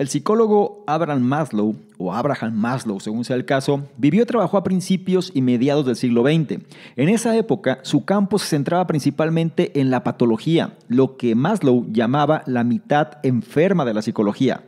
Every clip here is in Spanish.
El psicólogo Abraham Maslow, o Abraham Maslow según sea el caso, vivió y trabajó a principios y mediados del siglo XX. En esa época, su campo se centraba principalmente en la patología, lo que Maslow llamaba la mitad enferma de la psicología.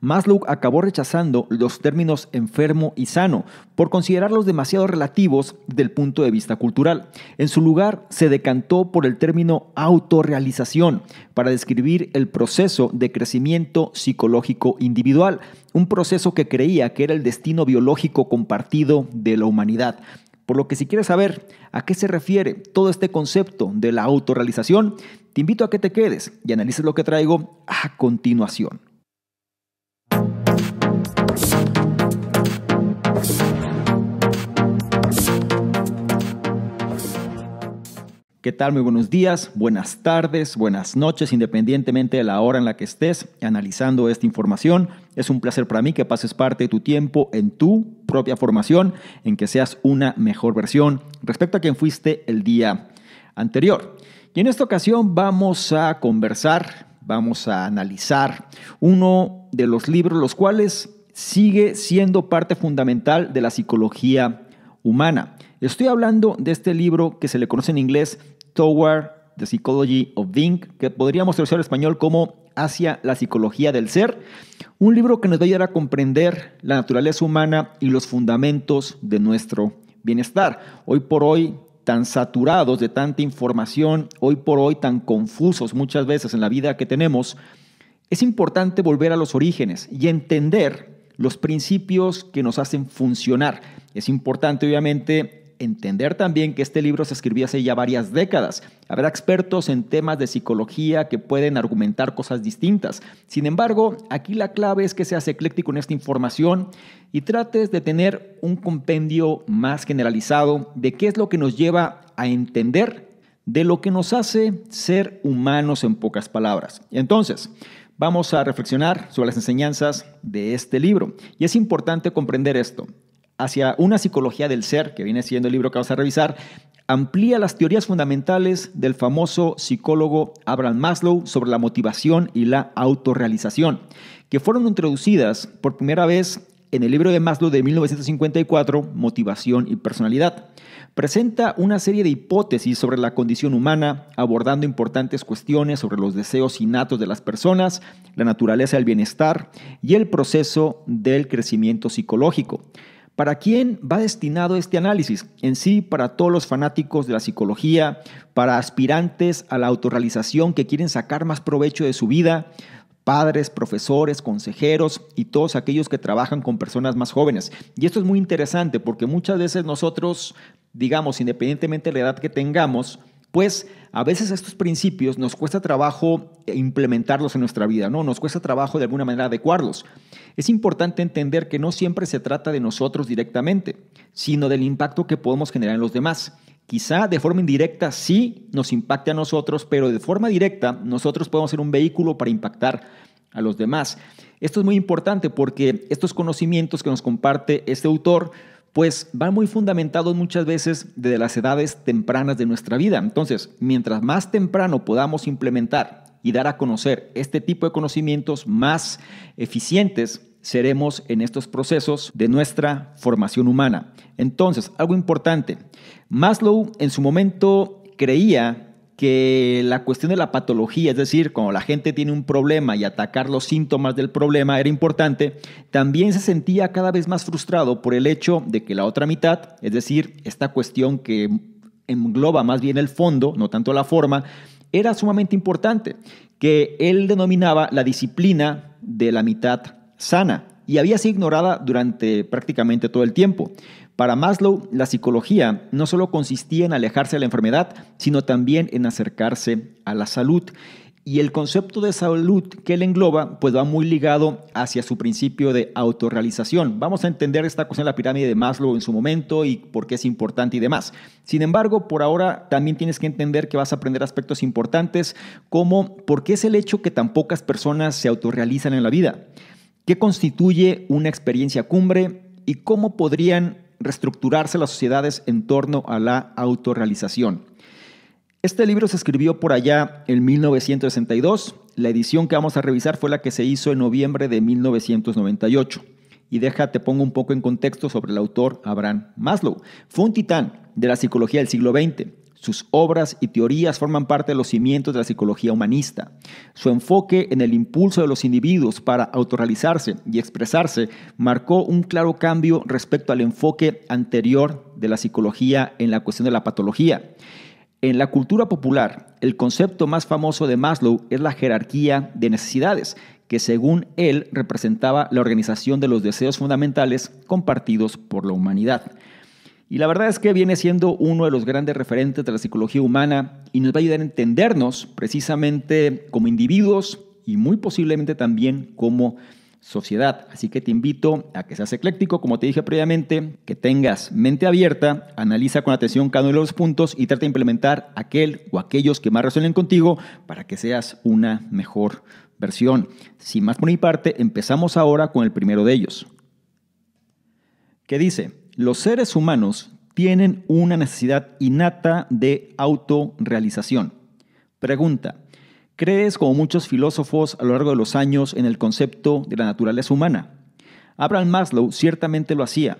Maslow acabó rechazando los términos enfermo y sano por considerarlos demasiado relativos del punto de vista cultural. En su lugar, se decantó por el término autorrealización para describir el proceso de crecimiento psicológico individual, un proceso que creía que era el destino biológico compartido de la humanidad. Por lo que si quieres saber a qué se refiere todo este concepto de la autorrealización, te invito a que te quedes y analices lo que traigo a continuación. ¿Qué tal? Muy buenos días, buenas tardes, buenas noches, independientemente de la hora en la que estés analizando esta información. Es un placer para mí que pases parte de tu tiempo en tu propia formación, en que seas una mejor versión respecto a quien fuiste el día anterior. Y en esta ocasión vamos a conversar, vamos a analizar uno de los libros los cuales sigue siendo parte fundamental de la psicología humana. Estoy hablando de este libro que se le conoce en inglés Toward the Psychology of Being, que podríamos traducir al español como Hacia la Psicología del Ser, un libro que nos va a ayudar a comprender la naturaleza humana y los fundamentos de nuestro bienestar. Hoy por hoy tan saturados de tanta información, hoy por hoy tan confusos muchas veces en la vida que tenemos, es importante volver a los orígenes y entender los principios que nos hacen funcionar. Es importante, obviamente, entender también que este libro se escribió hace ya varias décadas. Habrá expertos en temas de psicología que pueden argumentar cosas distintas. Sin embargo, aquí la clave es que seas ecléctico en esta información y trates de tener un compendio más generalizado de qué es lo que nos lleva a entender de lo que nos hace ser humanos en pocas palabras. Entonces, vamos a reflexionar sobre las enseñanzas de este libro. Y es importante comprender esto hacia una psicología del ser, que viene siendo el libro que vamos a revisar, amplía las teorías fundamentales del famoso psicólogo Abraham Maslow sobre la motivación y la autorrealización, que fueron introducidas por primera vez en el libro de Maslow de 1954, Motivación y Personalidad. Presenta una serie de hipótesis sobre la condición humana, abordando importantes cuestiones sobre los deseos innatos de las personas, la naturaleza del bienestar y el proceso del crecimiento psicológico. ¿Para quién va destinado este análisis? En sí, para todos los fanáticos de la psicología, para aspirantes a la autorrealización que quieren sacar más provecho de su vida, padres, profesores, consejeros y todos aquellos que trabajan con personas más jóvenes. Y esto es muy interesante porque muchas veces nosotros, digamos, independientemente de la edad que tengamos, pues a veces estos principios nos cuesta trabajo implementarlos en nuestra vida, ¿no? Nos cuesta trabajo de alguna manera adecuarlos. Es importante entender que no siempre se trata de nosotros directamente, sino del impacto que podemos generar en los demás. Quizá de forma indirecta sí nos impacte a nosotros, pero de forma directa nosotros podemos ser un vehículo para impactar a los demás. Esto es muy importante porque estos conocimientos que nos comparte este autor pues van muy fundamentados muchas veces desde las edades tempranas de nuestra vida. Entonces, mientras más temprano podamos implementar y dar a conocer este tipo de conocimientos más eficientes, seremos en estos procesos de nuestra formación humana. Entonces, algo importante, Maslow en su momento creía que la cuestión de la patología, es decir, cuando la gente tiene un problema y atacar los síntomas del problema era importante, también se sentía cada vez más frustrado por el hecho de que la otra mitad, es decir, esta cuestión que engloba más bien el fondo, no tanto la forma, era sumamente importante, que él denominaba la disciplina de la mitad sana y había sido ignorada durante prácticamente todo el tiempo. Para Maslow, la psicología no solo consistía en alejarse de la enfermedad, sino también en acercarse a la salud. Y el concepto de salud que él engloba, pues va muy ligado hacia su principio de autorrealización. Vamos a entender esta cuestión de la pirámide de Maslow en su momento y por qué es importante y demás. Sin embargo, por ahora también tienes que entender que vas a aprender aspectos importantes como por qué es el hecho que tan pocas personas se autorrealizan en la vida, qué constituye una experiencia cumbre y cómo podrían reestructurarse las sociedades en torno a la autorrealización. Este libro se escribió por allá en 1962. La edición que vamos a revisar fue la que se hizo en noviembre de 1998. Y déjate, pongo un poco en contexto sobre el autor Abraham Maslow. Fue un titán de la psicología del siglo XX sus obras y teorías forman parte de los cimientos de la psicología humanista. Su enfoque en el impulso de los individuos para autorrealizarse y expresarse marcó un claro cambio respecto al enfoque anterior de la psicología en la cuestión de la patología. En la cultura popular, el concepto más famoso de Maslow es la jerarquía de necesidades, que según él representaba la organización de los deseos fundamentales compartidos por la humanidad. Y la verdad es que viene siendo uno de los grandes referentes de la psicología humana y nos va a ayudar a entendernos precisamente como individuos y muy posiblemente también como sociedad. Así que te invito a que seas ecléctico, como te dije previamente, que tengas mente abierta, analiza con atención cada uno de los puntos y trata de implementar aquel o aquellos que más resuenen contigo para que seas una mejor versión. Sin más por mi parte, empezamos ahora con el primero de ellos. ¿Qué dice? los seres humanos tienen una necesidad innata de autorrealización. Pregunta, ¿crees como muchos filósofos a lo largo de los años en el concepto de la naturaleza humana? Abraham Maslow ciertamente lo hacía,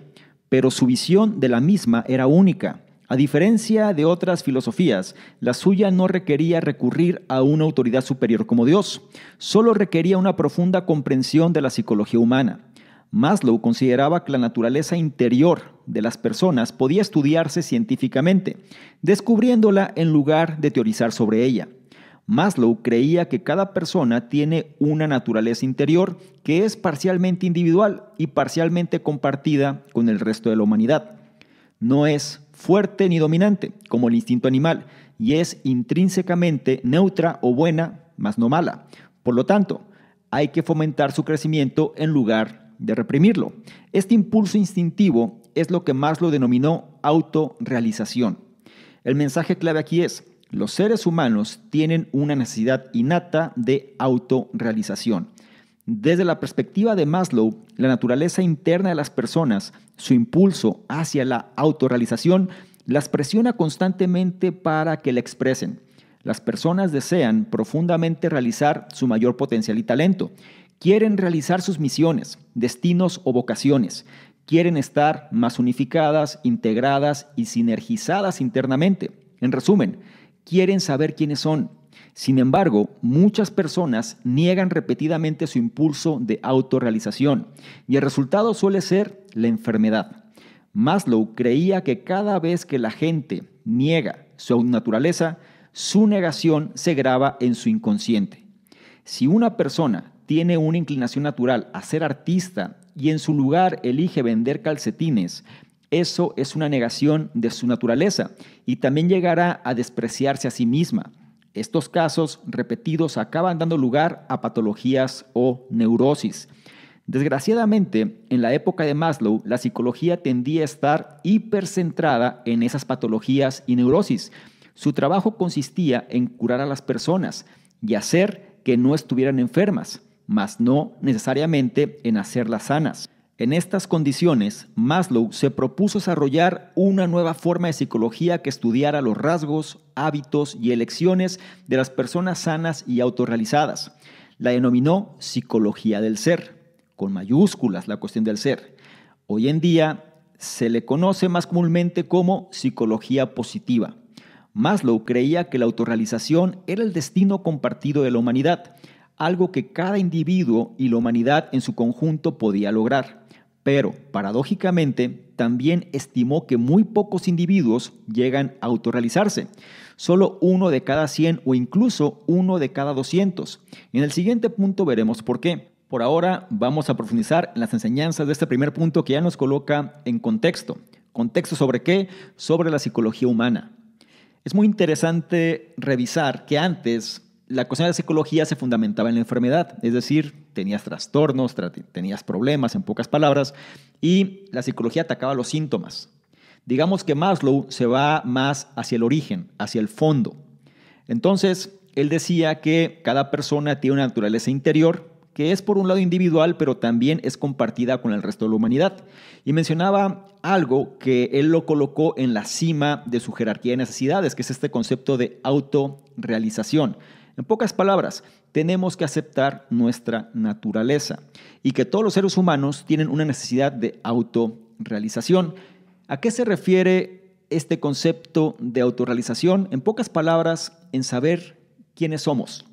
pero su visión de la misma era única. A diferencia de otras filosofías, la suya no requería recurrir a una autoridad superior como Dios, solo requería una profunda comprensión de la psicología humana. Maslow consideraba que la naturaleza interior de las personas podía estudiarse científicamente, descubriéndola en lugar de teorizar sobre ella. Maslow creía que cada persona tiene una naturaleza interior que es parcialmente individual y parcialmente compartida con el resto de la humanidad. No es fuerte ni dominante, como el instinto animal, y es intrínsecamente neutra o buena, más no mala. Por lo tanto, hay que fomentar su crecimiento en lugar de reprimirlo. Este impulso instintivo es lo que Maslow denominó autorrealización. El mensaje clave aquí es, los seres humanos tienen una necesidad innata de autorrealización. Desde la perspectiva de Maslow, la naturaleza interna de las personas, su impulso hacia la autorrealización, las presiona constantemente para que la expresen. Las personas desean profundamente realizar su mayor potencial y talento, quieren realizar sus misiones, destinos o vocaciones, quieren estar más unificadas, integradas y sinergizadas internamente. En resumen, quieren saber quiénes son. Sin embargo, muchas personas niegan repetidamente su impulso de autorrealización y el resultado suele ser la enfermedad. Maslow creía que cada vez que la gente niega su naturaleza, su negación se graba en su inconsciente. Si una persona tiene una inclinación natural a ser artista y en su lugar elige vender calcetines, eso es una negación de su naturaleza y también llegará a despreciarse a sí misma. Estos casos repetidos acaban dando lugar a patologías o neurosis. Desgraciadamente, en la época de Maslow, la psicología tendía a estar hipercentrada en esas patologías y neurosis. Su trabajo consistía en curar a las personas y hacer que no estuvieran enfermas mas no necesariamente en hacerlas sanas. En estas condiciones, Maslow se propuso desarrollar una nueva forma de psicología que estudiara los rasgos, hábitos y elecciones de las personas sanas y autorrealizadas. La denominó psicología del ser, con mayúsculas la cuestión del ser. Hoy en día se le conoce más comúnmente como psicología positiva. Maslow creía que la autorrealización era el destino compartido de la humanidad algo que cada individuo y la humanidad en su conjunto podía lograr. Pero, paradójicamente, también estimó que muy pocos individuos llegan a autorrealizarse, solo uno de cada 100 o incluso uno de cada 200. En el siguiente punto veremos por qué. Por ahora vamos a profundizar en las enseñanzas de este primer punto que ya nos coloca en contexto. ¿Contexto sobre qué? Sobre la psicología humana. Es muy interesante revisar que antes la cuestión de la psicología se fundamentaba en la enfermedad, es decir, tenías trastornos, tenías problemas, en pocas palabras, y la psicología atacaba los síntomas. Digamos que Maslow se va más hacia el origen, hacia el fondo. Entonces, él decía que cada persona tiene una naturaleza interior que es por un lado individual, pero también es compartida con el resto de la humanidad. Y mencionaba algo que él lo colocó en la cima de su jerarquía de necesidades, que es este concepto de autorrealización. En pocas palabras, tenemos que aceptar nuestra naturaleza y que todos los seres humanos tienen una necesidad de autorrealización. ¿A qué se refiere este concepto de autorrealización? En pocas palabras, en saber quiénes somos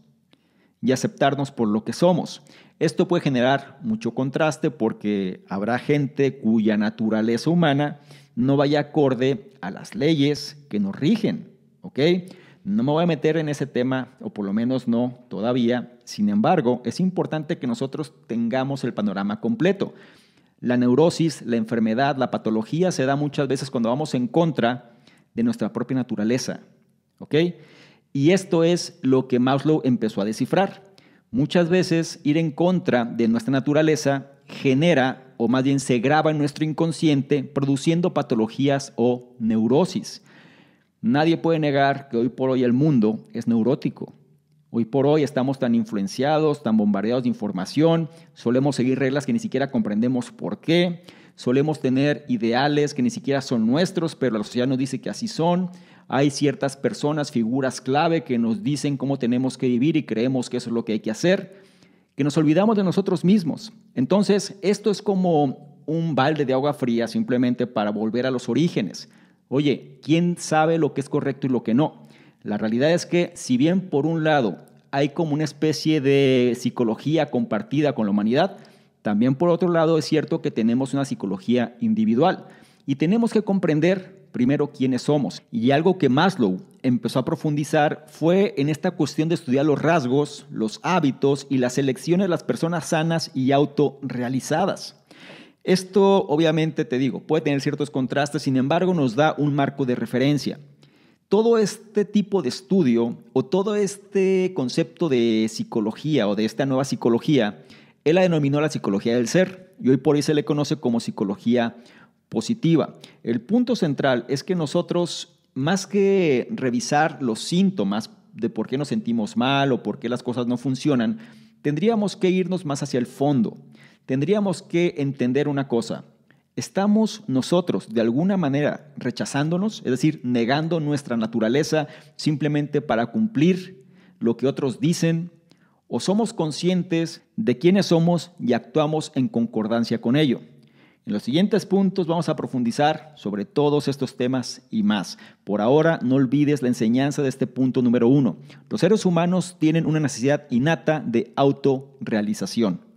y aceptarnos por lo que somos. Esto puede generar mucho contraste porque habrá gente cuya naturaleza humana no vaya acorde a las leyes que nos rigen, ¿ok? No me voy a meter en ese tema, o por lo menos no todavía. Sin embargo, es importante que nosotros tengamos el panorama completo. La neurosis, la enfermedad, la patología se da muchas veces cuando vamos en contra de nuestra propia naturaleza. ¿Ok? Y esto es lo que Maslow empezó a descifrar. Muchas veces ir en contra de nuestra naturaleza genera o más bien se graba en nuestro inconsciente produciendo patologías o neurosis. Nadie puede negar que hoy por hoy el mundo es neurótico. Hoy por hoy estamos tan influenciados, tan bombardeados de información, solemos seguir reglas que ni siquiera comprendemos por qué, solemos tener ideales que ni siquiera son nuestros, pero la sociedad nos dice que así son. Hay ciertas personas, figuras clave que nos dicen cómo tenemos que vivir y creemos que eso es lo que hay que hacer, que nos olvidamos de nosotros mismos. Entonces, esto es como un balde de agua fría simplemente para volver a los orígenes oye, ¿quién sabe lo que es correcto y lo que no? La realidad es que si bien por un lado hay como una especie de psicología compartida con la humanidad, también por otro lado es cierto que tenemos una psicología individual y tenemos que comprender primero quiénes somos. Y algo que Maslow empezó a profundizar fue en esta cuestión de estudiar los rasgos, los hábitos y las elecciones de las personas sanas y autorrealizadas. Esto obviamente te digo, puede tener ciertos contrastes, sin embargo nos da un marco de referencia. Todo este tipo de estudio o todo este concepto de psicología o de esta nueva psicología, él la denominó la psicología del ser y hoy por hoy se le conoce como psicología positiva. El punto central es que nosotros, más que revisar los síntomas de por qué nos sentimos mal o por qué las cosas no funcionan, tendríamos que irnos más hacia el fondo tendríamos que entender una cosa. ¿Estamos nosotros de alguna manera rechazándonos, es decir, negando nuestra naturaleza simplemente para cumplir lo que otros dicen? ¿O somos conscientes de quiénes somos y actuamos en concordancia con ello? En los siguientes puntos vamos a profundizar sobre todos estos temas y más. Por ahora, no olvides la enseñanza de este punto número uno. Los seres humanos tienen una necesidad innata de autorrealización.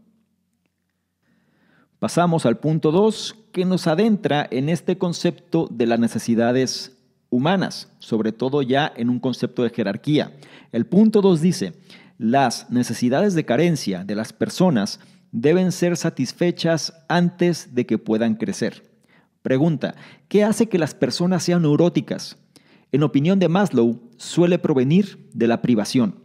Pasamos al punto 2, que nos adentra en este concepto de las necesidades humanas, sobre todo ya en un concepto de jerarquía. El punto 2 dice, las necesidades de carencia de las personas deben ser satisfechas antes de que puedan crecer. Pregunta, ¿qué hace que las personas sean neuróticas? En opinión de Maslow, suele provenir de la privación.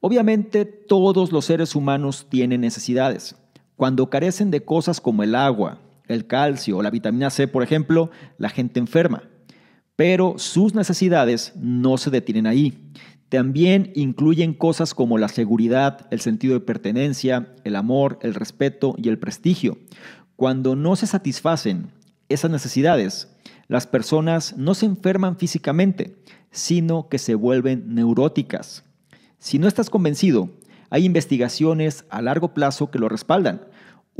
Obviamente todos los seres humanos tienen necesidades, cuando carecen de cosas como el agua, el calcio o la vitamina C, por ejemplo, la gente enferma. Pero sus necesidades no se detienen ahí. También incluyen cosas como la seguridad, el sentido de pertenencia, el amor, el respeto y el prestigio. Cuando no se satisfacen esas necesidades, las personas no se enferman físicamente, sino que se vuelven neuróticas. Si no estás convencido, hay investigaciones a largo plazo que lo respaldan.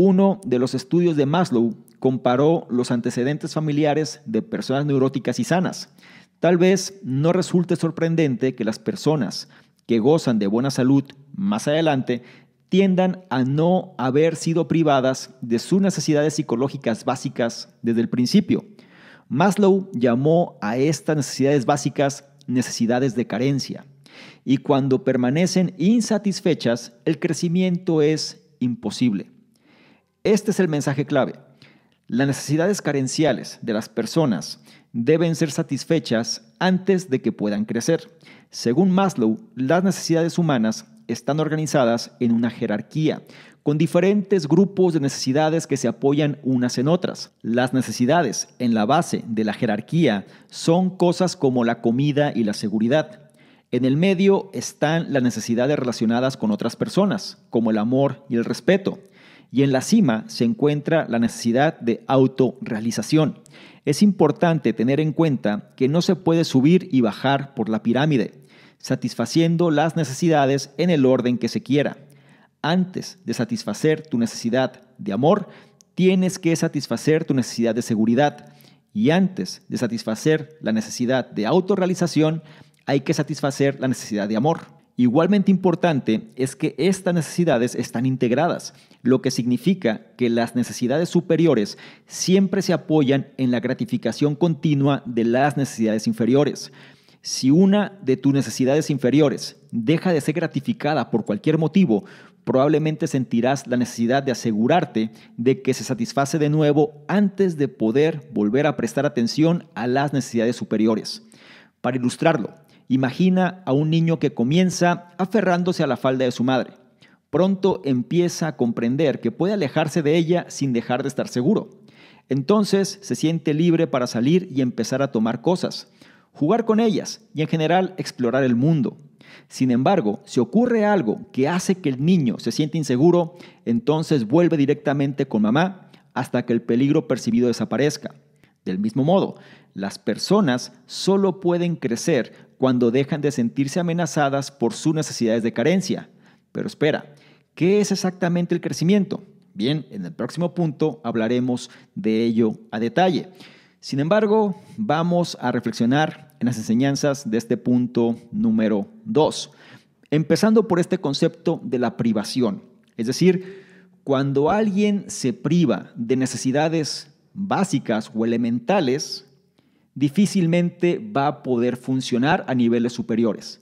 Uno de los estudios de Maslow comparó los antecedentes familiares de personas neuróticas y sanas. Tal vez no resulte sorprendente que las personas que gozan de buena salud más adelante tiendan a no haber sido privadas de sus necesidades psicológicas básicas desde el principio. Maslow llamó a estas necesidades básicas necesidades de carencia. Y cuando permanecen insatisfechas, el crecimiento es imposible. Este es el mensaje clave. Las necesidades carenciales de las personas deben ser satisfechas antes de que puedan crecer. Según Maslow, las necesidades humanas están organizadas en una jerarquía, con diferentes grupos de necesidades que se apoyan unas en otras. Las necesidades en la base de la jerarquía son cosas como la comida y la seguridad. En el medio están las necesidades relacionadas con otras personas, como el amor y el respeto y en la cima se encuentra la necesidad de autorrealización. Es importante tener en cuenta que no se puede subir y bajar por la pirámide, satisfaciendo las necesidades en el orden que se quiera. Antes de satisfacer tu necesidad de amor, tienes que satisfacer tu necesidad de seguridad. Y antes de satisfacer la necesidad de autorrealización, hay que satisfacer la necesidad de amor. Igualmente importante es que estas necesidades están integradas, lo que significa que las necesidades superiores siempre se apoyan en la gratificación continua de las necesidades inferiores. Si una de tus necesidades inferiores deja de ser gratificada por cualquier motivo, probablemente sentirás la necesidad de asegurarte de que se satisface de nuevo antes de poder volver a prestar atención a las necesidades superiores. Para ilustrarlo, Imagina a un niño que comienza aferrándose a la falda de su madre. Pronto empieza a comprender que puede alejarse de ella sin dejar de estar seguro. Entonces se siente libre para salir y empezar a tomar cosas, jugar con ellas y en general explorar el mundo. Sin embargo, si ocurre algo que hace que el niño se siente inseguro, entonces vuelve directamente con mamá hasta que el peligro percibido desaparezca. Del mismo modo, las personas solo pueden crecer cuando dejan de sentirse amenazadas por sus necesidades de carencia. Pero espera, ¿qué es exactamente el crecimiento? Bien, en el próximo punto hablaremos de ello a detalle. Sin embargo, vamos a reflexionar en las enseñanzas de este punto número 2, empezando por este concepto de la privación, es decir, cuando alguien se priva de necesidades básicas o elementales, difícilmente va a poder funcionar a niveles superiores.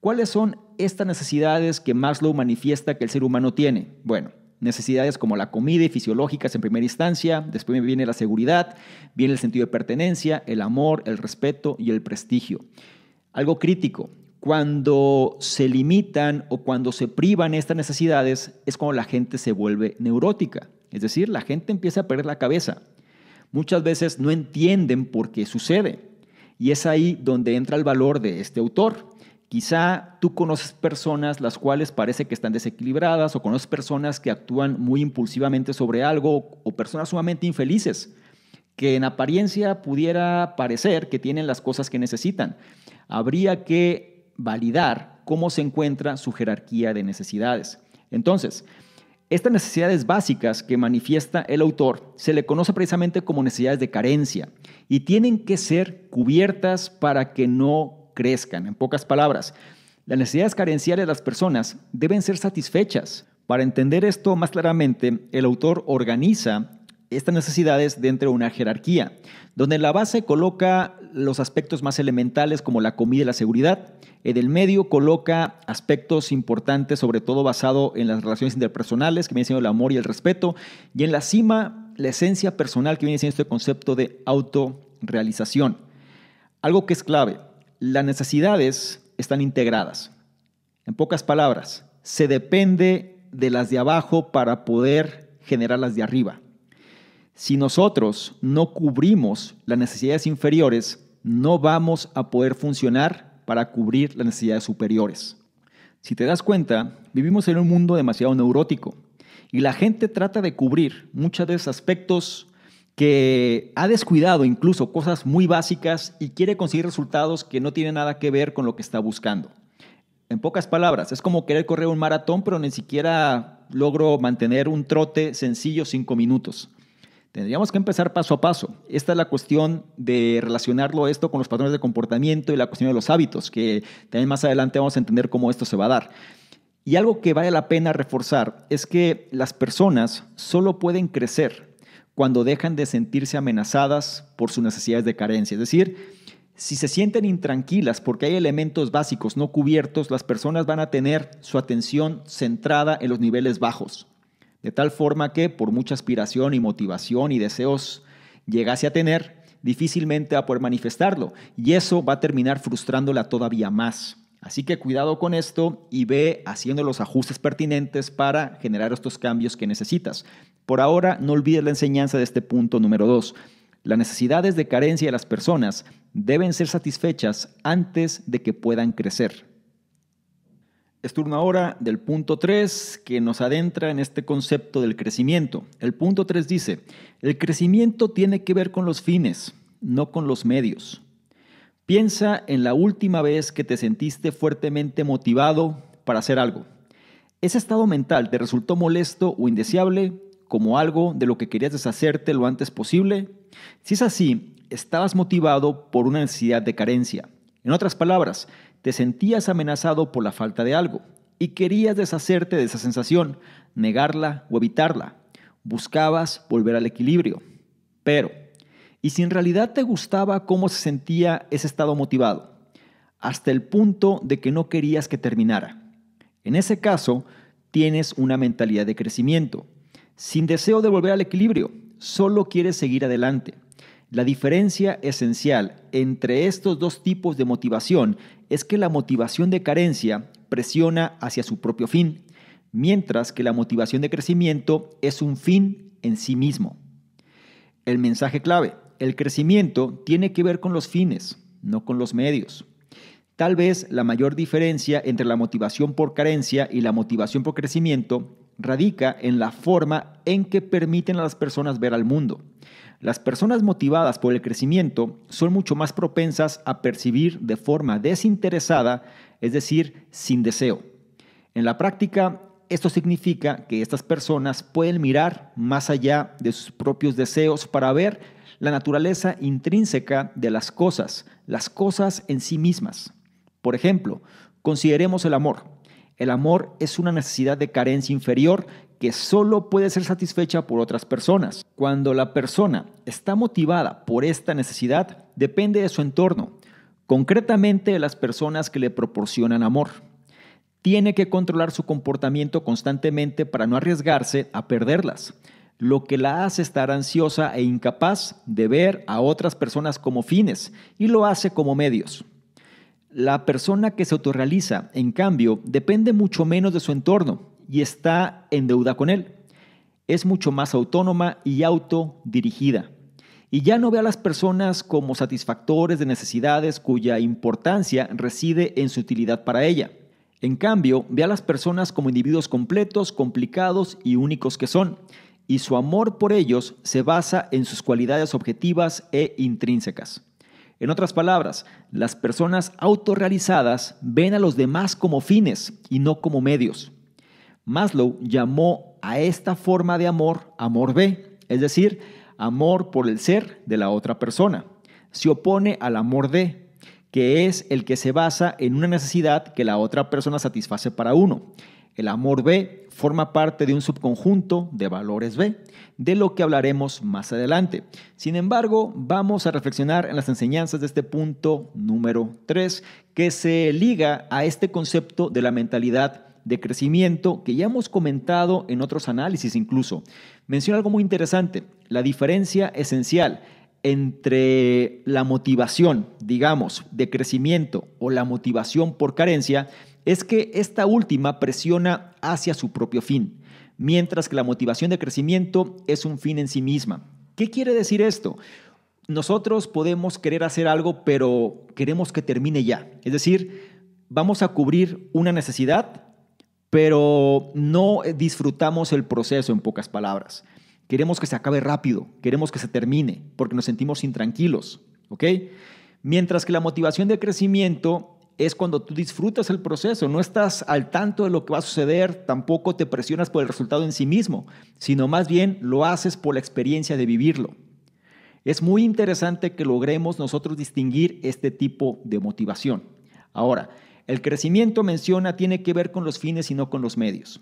¿Cuáles son estas necesidades que Maslow manifiesta que el ser humano tiene? Bueno, necesidades como la comida y fisiológicas en primera instancia, después viene la seguridad, viene el sentido de pertenencia, el amor, el respeto y el prestigio. Algo crítico, cuando se limitan o cuando se privan estas necesidades es cuando la gente se vuelve neurótica, es decir, la gente empieza a perder la cabeza muchas veces no entienden por qué sucede. Y es ahí donde entra el valor de este autor. Quizá tú conoces personas las cuales parece que están desequilibradas o conoces personas que actúan muy impulsivamente sobre algo o personas sumamente infelices que en apariencia pudiera parecer que tienen las cosas que necesitan. Habría que validar cómo se encuentra su jerarquía de necesidades. Entonces, estas necesidades básicas que manifiesta el autor se le conoce precisamente como necesidades de carencia y tienen que ser cubiertas para que no crezcan. En pocas palabras, las necesidades carenciales de las personas deben ser satisfechas. Para entender esto más claramente, el autor organiza estas necesidades dentro de una jerarquía donde en la base coloca los aspectos más elementales como la comida y la seguridad. En el medio coloca aspectos importantes, sobre todo basado en las relaciones interpersonales, que viene siendo el amor y el respeto. Y en la cima, la esencia personal, que viene siendo este concepto de autorrealización. Algo que es clave, las necesidades están integradas. En pocas palabras, se depende de las de abajo para poder generar las de arriba. Si nosotros no cubrimos las necesidades inferiores, no vamos a poder funcionar para cubrir las necesidades superiores. Si te das cuenta, vivimos en un mundo demasiado neurótico y la gente trata de cubrir muchos de esos aspectos que ha descuidado incluso cosas muy básicas y quiere conseguir resultados que no tienen nada que ver con lo que está buscando. En pocas palabras, es como querer correr un maratón, pero ni siquiera logro mantener un trote sencillo cinco minutos. Tendríamos que empezar paso a paso. Esta es la cuestión de relacionarlo esto con los patrones de comportamiento y la cuestión de los hábitos, que también más adelante vamos a entender cómo esto se va a dar. Y algo que vale la pena reforzar es que las personas solo pueden crecer cuando dejan de sentirse amenazadas por sus necesidades de carencia. Es decir, si se sienten intranquilas porque hay elementos básicos no cubiertos, las personas van a tener su atención centrada en los niveles bajos de tal forma que por mucha aspiración y motivación y deseos llegase a tener, difícilmente va a poder manifestarlo y eso va a terminar frustrándola todavía más. Así que cuidado con esto y ve haciendo los ajustes pertinentes para generar estos cambios que necesitas. Por ahora, no olvides la enseñanza de este punto número 2. Las necesidades de carencia de las personas deben ser satisfechas antes de que puedan crecer. Es turno ahora del punto 3 que nos adentra en este concepto del crecimiento. El punto 3 dice, el crecimiento tiene que ver con los fines, no con los medios. Piensa en la última vez que te sentiste fuertemente motivado para hacer algo. Ese estado mental te resultó molesto o indeseable como algo de lo que querías deshacerte lo antes posible. Si es así, estabas motivado por una necesidad de carencia. En otras palabras, te sentías amenazado por la falta de algo y querías deshacerte de esa sensación, negarla o evitarla. Buscabas volver al equilibrio. Pero, ¿y si en realidad te gustaba cómo se sentía ese estado motivado? Hasta el punto de que no querías que terminara. En ese caso, tienes una mentalidad de crecimiento, sin deseo de volver al equilibrio, solo quieres seguir adelante. La diferencia esencial entre estos dos tipos de motivación es que la motivación de carencia presiona hacia su propio fin, mientras que la motivación de crecimiento es un fin en sí mismo. El mensaje clave, el crecimiento tiene que ver con los fines, no con los medios. Tal vez la mayor diferencia entre la motivación por carencia y la motivación por crecimiento radica en la forma en que permiten a las personas ver al mundo. Las personas motivadas por el crecimiento son mucho más propensas a percibir de forma desinteresada, es decir, sin deseo. En la práctica, esto significa que estas personas pueden mirar más allá de sus propios deseos para ver la naturaleza intrínseca de las cosas, las cosas en sí mismas. Por ejemplo, consideremos el amor. El amor es una necesidad de carencia inferior que solo puede ser satisfecha por otras personas. Cuando la persona está motivada por esta necesidad, depende de su entorno, concretamente de las personas que le proporcionan amor. Tiene que controlar su comportamiento constantemente para no arriesgarse a perderlas, lo que la hace estar ansiosa e incapaz de ver a otras personas como fines y lo hace como medios. La persona que se autorrealiza, en cambio, depende mucho menos de su entorno y está en deuda con él. Es mucho más autónoma y autodirigida. Y ya no ve a las personas como satisfactores de necesidades cuya importancia reside en su utilidad para ella. En cambio, ve a las personas como individuos completos, complicados y únicos que son, y su amor por ellos se basa en sus cualidades objetivas e intrínsecas. En otras palabras, las personas autorrealizadas ven a los demás como fines y no como medios. Maslow llamó a esta forma de amor amor B, es decir, amor por el ser de la otra persona. Se opone al amor D, que es el que se basa en una necesidad que la otra persona satisface para uno. El amor B forma parte de un subconjunto de valores B, de lo que hablaremos más adelante. Sin embargo, vamos a reflexionar en las enseñanzas de este punto número 3, que se liga a este concepto de la mentalidad de crecimiento que ya hemos comentado en otros análisis incluso. Menciona algo muy interesante, la diferencia esencial entre la motivación, digamos, de crecimiento o la motivación por carencia es que esta última presiona hacia su propio fin, mientras que la motivación de crecimiento es un fin en sí misma. ¿Qué quiere decir esto? Nosotros podemos querer hacer algo, pero queremos que termine ya. Es decir, vamos a cubrir una necesidad, pero no disfrutamos el proceso, en pocas palabras. Queremos que se acabe rápido, queremos que se termine, porque nos sentimos intranquilos, ¿ok? Mientras que la motivación de crecimiento es cuando tú disfrutas el proceso, no estás al tanto de lo que va a suceder, tampoco te presionas por el resultado en sí mismo, sino más bien lo haces por la experiencia de vivirlo. Es muy interesante que logremos nosotros distinguir este tipo de motivación. Ahora, el crecimiento menciona tiene que ver con los fines y no con los medios.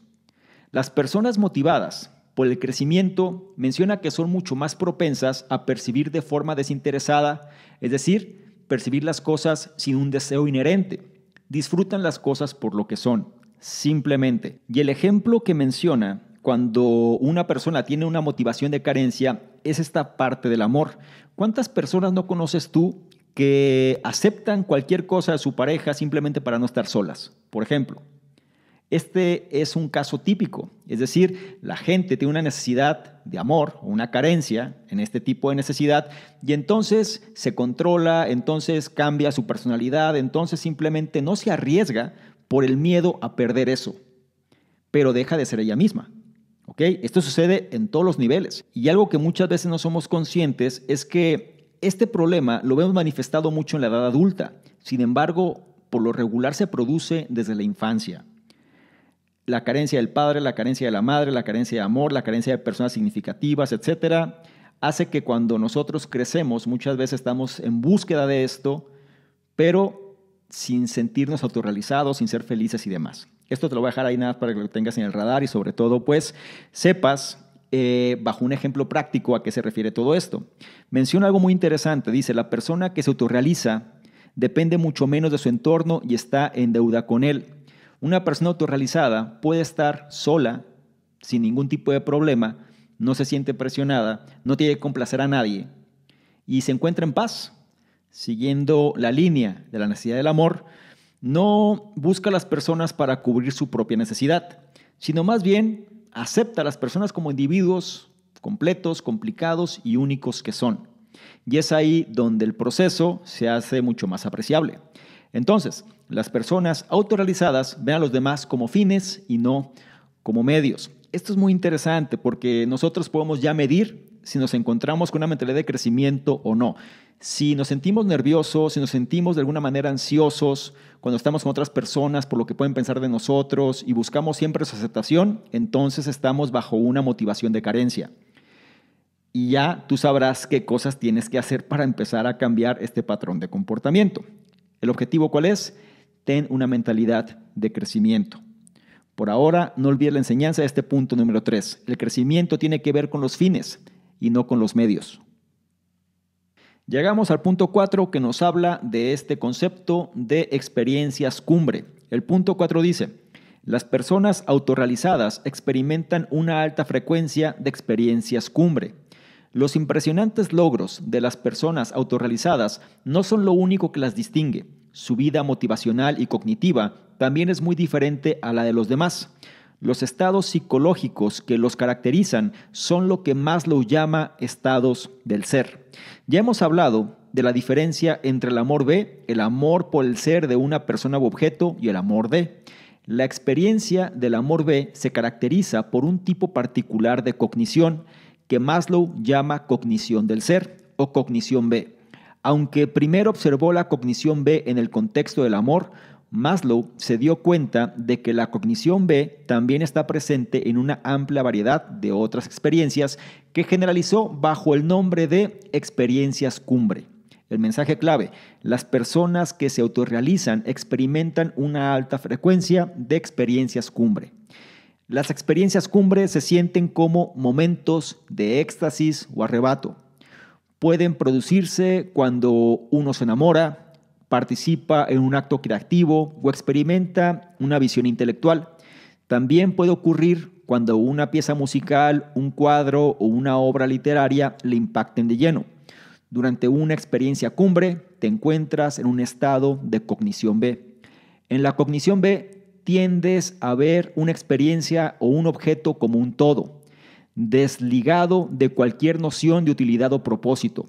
Las personas motivadas por el crecimiento, menciona que son mucho más propensas a percibir de forma desinteresada, es decir, percibir las cosas sin un deseo inherente. Disfrutan las cosas por lo que son, simplemente. Y el ejemplo que menciona cuando una persona tiene una motivación de carencia es esta parte del amor. ¿Cuántas personas no conoces tú que aceptan cualquier cosa de su pareja simplemente para no estar solas? Por ejemplo, este es un caso típico, es decir, la gente tiene una necesidad de amor o una carencia en este tipo de necesidad y entonces se controla, entonces cambia su personalidad, entonces simplemente no se arriesga por el miedo a perder eso, pero deja de ser ella misma. ¿ok? Esto sucede en todos los niveles y algo que muchas veces no somos conscientes es que este problema lo vemos manifestado mucho en la edad adulta, sin embargo, por lo regular se produce desde la infancia la carencia del padre, la carencia de la madre, la carencia de amor, la carencia de personas significativas, etcétera, hace que cuando nosotros crecemos muchas veces estamos en búsqueda de esto, pero sin sentirnos autorrealizados, sin ser felices y demás. Esto te lo voy a dejar ahí nada para que lo tengas en el radar y sobre todo pues sepas eh, bajo un ejemplo práctico a qué se refiere todo esto. Menciona algo muy interesante, dice, la persona que se autorrealiza depende mucho menos de su entorno y está en deuda con él. Una persona autorrealizada puede estar sola, sin ningún tipo de problema, no se siente presionada, no tiene que complacer a nadie y se encuentra en paz, siguiendo la línea de la necesidad del amor, no busca a las personas para cubrir su propia necesidad, sino más bien acepta a las personas como individuos completos, complicados y únicos que son. Y es ahí donde el proceso se hace mucho más apreciable. Entonces, las personas autorrealizadas ven a los demás como fines y no como medios. Esto es muy interesante porque nosotros podemos ya medir si nos encontramos con una mentalidad de crecimiento o no. Si nos sentimos nerviosos, si nos sentimos de alguna manera ansiosos cuando estamos con otras personas por lo que pueden pensar de nosotros y buscamos siempre su aceptación, entonces estamos bajo una motivación de carencia. Y ya tú sabrás qué cosas tienes que hacer para empezar a cambiar este patrón de comportamiento. ¿El objetivo cuál es? Ten una mentalidad de crecimiento. Por ahora, no olvides la enseñanza de este punto número 3. El crecimiento tiene que ver con los fines y no con los medios. Llegamos al punto 4 que nos habla de este concepto de experiencias cumbre. El punto 4 dice, las personas autorrealizadas experimentan una alta frecuencia de experiencias cumbre. Los impresionantes logros de las personas autorrealizadas no son lo único que las distingue. Su vida motivacional y cognitiva también es muy diferente a la de los demás. Los estados psicológicos que los caracterizan son lo que más los llama estados del ser. Ya hemos hablado de la diferencia entre el amor B, el amor por el ser de una persona u objeto y el amor D. La experiencia del amor B se caracteriza por un tipo particular de cognición que Maslow llama cognición del ser o cognición B. Aunque primero observó la cognición B en el contexto del amor, Maslow se dio cuenta de que la cognición B también está presente en una amplia variedad de otras experiencias que generalizó bajo el nombre de experiencias cumbre. El mensaje clave, las personas que se autorrealizan experimentan una alta frecuencia de experiencias cumbre. Las experiencias cumbre se sienten como momentos de éxtasis o arrebato. Pueden producirse cuando uno se enamora, participa en un acto creativo o experimenta una visión intelectual. También puede ocurrir cuando una pieza musical, un cuadro o una obra literaria le impacten de lleno. Durante una experiencia cumbre te encuentras en un estado de cognición B. En la cognición B tiendes a ver una experiencia o un objeto como un todo, desligado de cualquier noción de utilidad o propósito.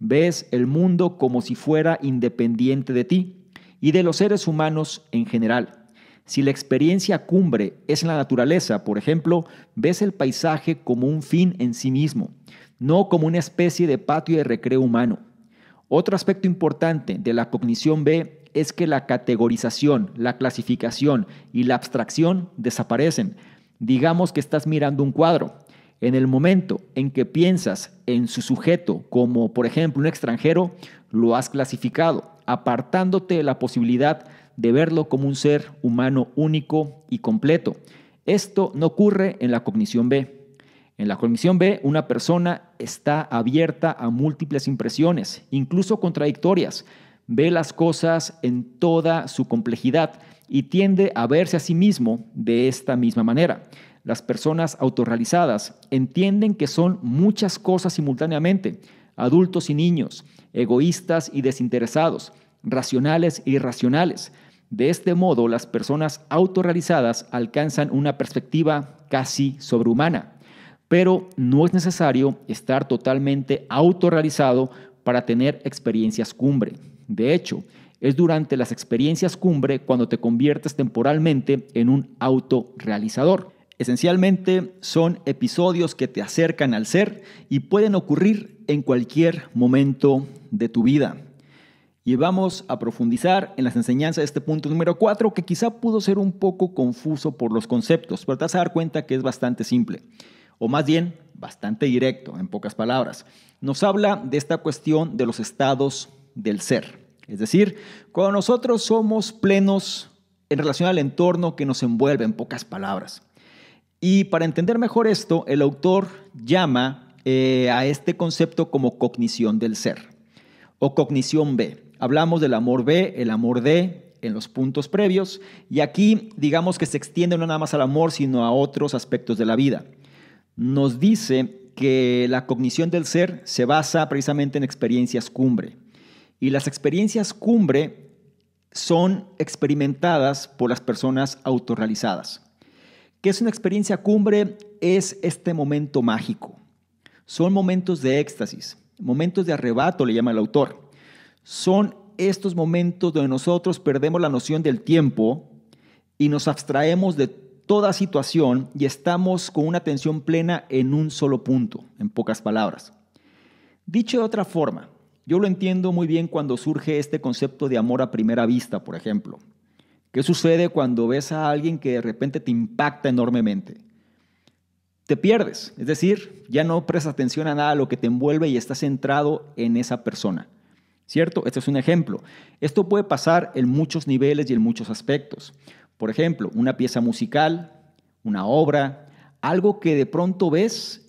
Ves el mundo como si fuera independiente de ti y de los seres humanos en general. Si la experiencia cumbre es la naturaleza, por ejemplo, ves el paisaje como un fin en sí mismo, no como una especie de patio de recreo humano. Otro aspecto importante de la cognición B es que la categorización, la clasificación y la abstracción desaparecen. Digamos que estás mirando un cuadro. En el momento en que piensas en su sujeto como, por ejemplo, un extranjero, lo has clasificado, apartándote de la posibilidad de verlo como un ser humano único y completo. Esto no ocurre en la cognición B. En la cognición B, una persona está abierta a múltiples impresiones, incluso contradictorias, ve las cosas en toda su complejidad y tiende a verse a sí mismo de esta misma manera. Las personas autorrealizadas entienden que son muchas cosas simultáneamente, adultos y niños, egoístas y desinteresados, racionales e irracionales. De este modo, las personas autorrealizadas alcanzan una perspectiva casi sobrehumana, pero no es necesario estar totalmente autorrealizado para tener experiencias cumbre. De hecho, es durante las experiencias cumbre cuando te conviertes temporalmente en un autorrealizador. Esencialmente son episodios que te acercan al ser y pueden ocurrir en cualquier momento de tu vida. Y vamos a profundizar en las enseñanzas de este punto número 4, que quizá pudo ser un poco confuso por los conceptos, pero te vas a dar cuenta que es bastante simple, o más bien bastante directo, en pocas palabras. Nos habla de esta cuestión de los estados del ser. Es decir, cuando nosotros somos plenos en relación al entorno que nos envuelve, en pocas palabras. Y para entender mejor esto, el autor llama eh, a este concepto como cognición del ser o cognición B. Hablamos del amor B, el amor D en los puntos previos y aquí digamos que se extiende no nada más al amor, sino a otros aspectos de la vida. Nos dice que la cognición del ser se basa precisamente en experiencias cumbre. Y las experiencias cumbre son experimentadas por las personas autorrealizadas. ¿Qué es una experiencia cumbre? Es este momento mágico. Son momentos de éxtasis, momentos de arrebato, le llama el autor. Son estos momentos donde nosotros perdemos la noción del tiempo y nos abstraemos de toda situación y estamos con una atención plena en un solo punto, en pocas palabras. Dicho de otra forma, yo lo entiendo muy bien cuando surge este concepto de amor a primera vista, por ejemplo. ¿Qué sucede cuando ves a alguien que de repente te impacta enormemente? Te pierdes, es decir, ya no prestas atención a nada lo que te envuelve y estás centrado en esa persona. ¿Cierto? Este es un ejemplo. Esto puede pasar en muchos niveles y en muchos aspectos. Por ejemplo, una pieza musical, una obra, algo que de pronto ves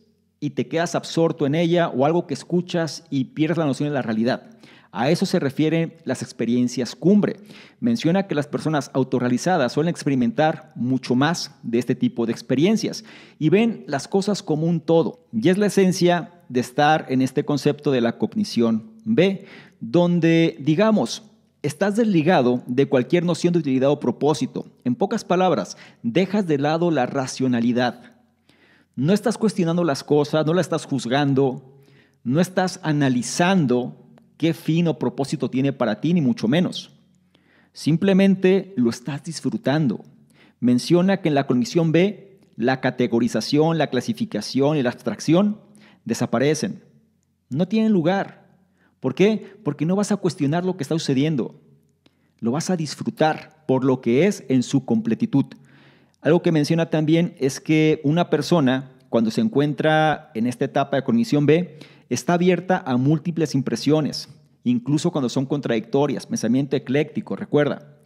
y te quedas absorto en ella o algo que escuchas y pierdes la noción de la realidad. A eso se refieren las experiencias cumbre. Menciona que las personas autorrealizadas suelen experimentar mucho más de este tipo de experiencias y ven las cosas como un todo. Y es la esencia de estar en este concepto de la cognición B, donde, digamos, estás desligado de cualquier noción de utilidad o propósito. En pocas palabras, dejas de lado la racionalidad no estás cuestionando las cosas, no las estás juzgando, no estás analizando qué fin o propósito tiene para ti, ni mucho menos. Simplemente lo estás disfrutando. Menciona que en la condición B, la categorización, la clasificación y la abstracción desaparecen. No tienen lugar. ¿Por qué? Porque no vas a cuestionar lo que está sucediendo. Lo vas a disfrutar por lo que es en su completitud. Algo que menciona también es que una persona, cuando se encuentra en esta etapa de cognición B, está abierta a múltiples impresiones, incluso cuando son contradictorias, pensamiento ecléctico, recuerda.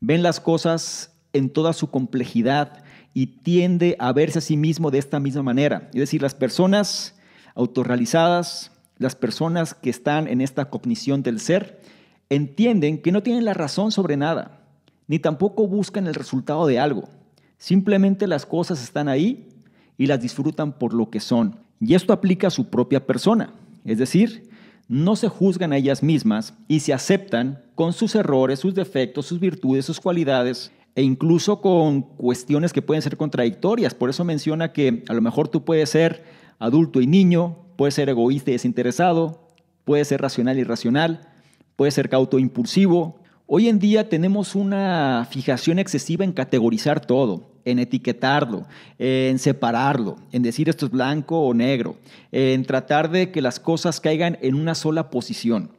Ven las cosas en toda su complejidad y tiende a verse a sí mismo de esta misma manera. Es decir, las personas autorrealizadas, las personas que están en esta cognición del ser, entienden que no tienen la razón sobre nada, ni tampoco buscan el resultado de algo. Simplemente las cosas están ahí y las disfrutan por lo que son. Y esto aplica a su propia persona. Es decir, no se juzgan a ellas mismas y se aceptan con sus errores, sus defectos, sus virtudes, sus cualidades e incluso con cuestiones que pueden ser contradictorias. Por eso menciona que a lo mejor tú puedes ser adulto y niño, puedes ser egoísta y desinteresado, puedes ser racional y irracional, puedes ser cauto e impulsivo, Hoy en día tenemos una fijación excesiva en categorizar todo, en etiquetarlo, en separarlo, en decir esto es blanco o negro, en tratar de que las cosas caigan en una sola posición.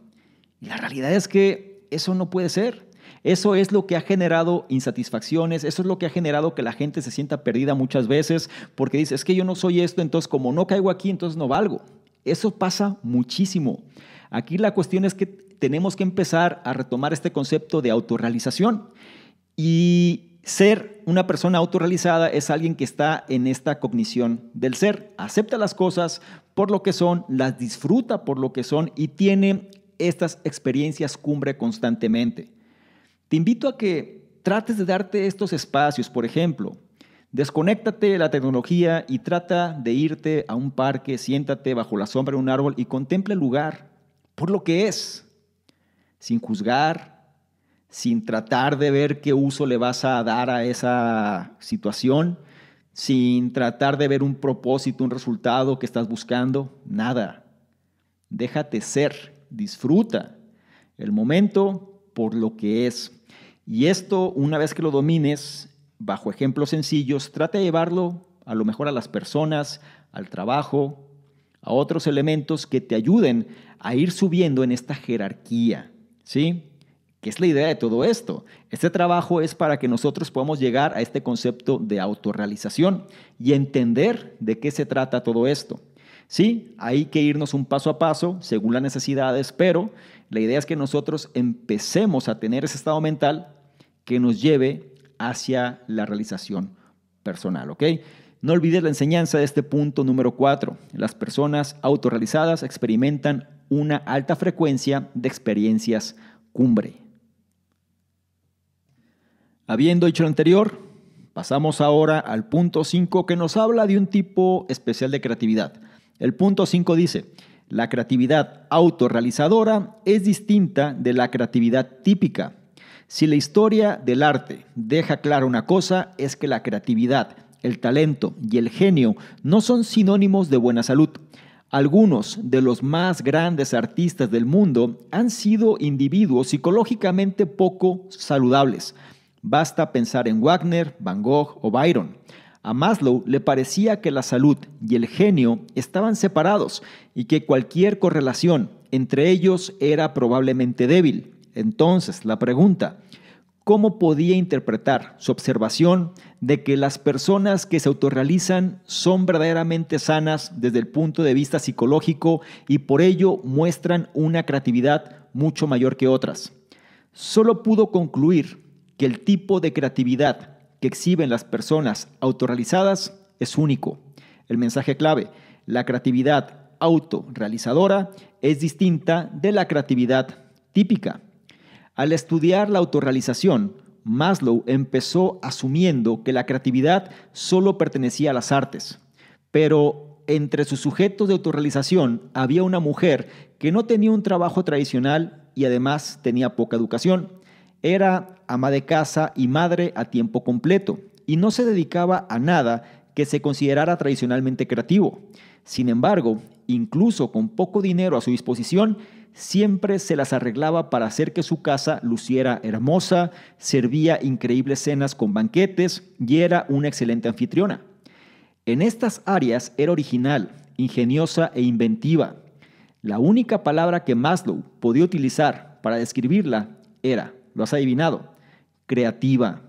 Y la realidad es que eso no puede ser. Eso es lo que ha generado insatisfacciones, eso es lo que ha generado que la gente se sienta perdida muchas veces porque dice, es que yo no soy esto, entonces como no caigo aquí, entonces no valgo. Eso pasa muchísimo. Aquí la cuestión es que tenemos que empezar a retomar este concepto de autorrealización. Y ser una persona autorrealizada es alguien que está en esta cognición del ser, acepta las cosas por lo que son, las disfruta por lo que son y tiene estas experiencias cumbre constantemente. Te invito a que trates de darte estos espacios, por ejemplo, Desconéctate de la tecnología y trata de irte a un parque, siéntate bajo la sombra de un árbol y contemple el lugar por lo que es, sin juzgar, sin tratar de ver qué uso le vas a dar a esa situación, sin tratar de ver un propósito, un resultado que estás buscando, nada. Déjate ser, disfruta el momento por lo que es. Y esto, una vez que lo domines, bajo ejemplos sencillos, trata de llevarlo a lo mejor a las personas, al trabajo, a otros elementos que te ayuden a ir subiendo en esta jerarquía ¿sí? ¿Qué es la idea de todo esto? Este trabajo es para que nosotros podamos llegar a este concepto de autorrealización y entender de qué se trata todo esto. Sí, hay que irnos un paso a paso según las necesidades, pero la idea es que nosotros empecemos a tener ese estado mental que nos lleve hacia la realización personal, ¿ok? No olvides la enseñanza de este punto número 4. Las personas autorrealizadas experimentan una alta frecuencia de experiencias cumbre. Habiendo dicho lo anterior, pasamos ahora al punto 5 que nos habla de un tipo especial de creatividad. El punto 5 dice, la creatividad autorrealizadora es distinta de la creatividad típica. Si la historia del arte deja clara una cosa, es que la creatividad, el talento y el genio no son sinónimos de buena salud. Algunos de los más grandes artistas del mundo han sido individuos psicológicamente poco saludables. Basta pensar en Wagner, Van Gogh o Byron. A Maslow le parecía que la salud y el genio estaban separados y que cualquier correlación entre ellos era probablemente débil. Entonces, la pregunta, cómo podía interpretar su observación de que las personas que se autorrealizan son verdaderamente sanas desde el punto de vista psicológico y por ello muestran una creatividad mucho mayor que otras. Solo pudo concluir que el tipo de creatividad que exhiben las personas autorrealizadas es único. El mensaje clave, la creatividad autorrealizadora es distinta de la creatividad típica. Al estudiar la autorrealización, Maslow empezó asumiendo que la creatividad solo pertenecía a las artes, pero entre sus sujetos de autorrealización había una mujer que no tenía un trabajo tradicional y además tenía poca educación. Era ama de casa y madre a tiempo completo y no se dedicaba a nada que se considerara tradicionalmente creativo. Sin embargo, incluso con poco dinero a su disposición, siempre se las arreglaba para hacer que su casa luciera hermosa, servía increíbles cenas con banquetes y era una excelente anfitriona. En estas áreas era original, ingeniosa e inventiva. La única palabra que Maslow podía utilizar para describirla era, lo has adivinado, creativa.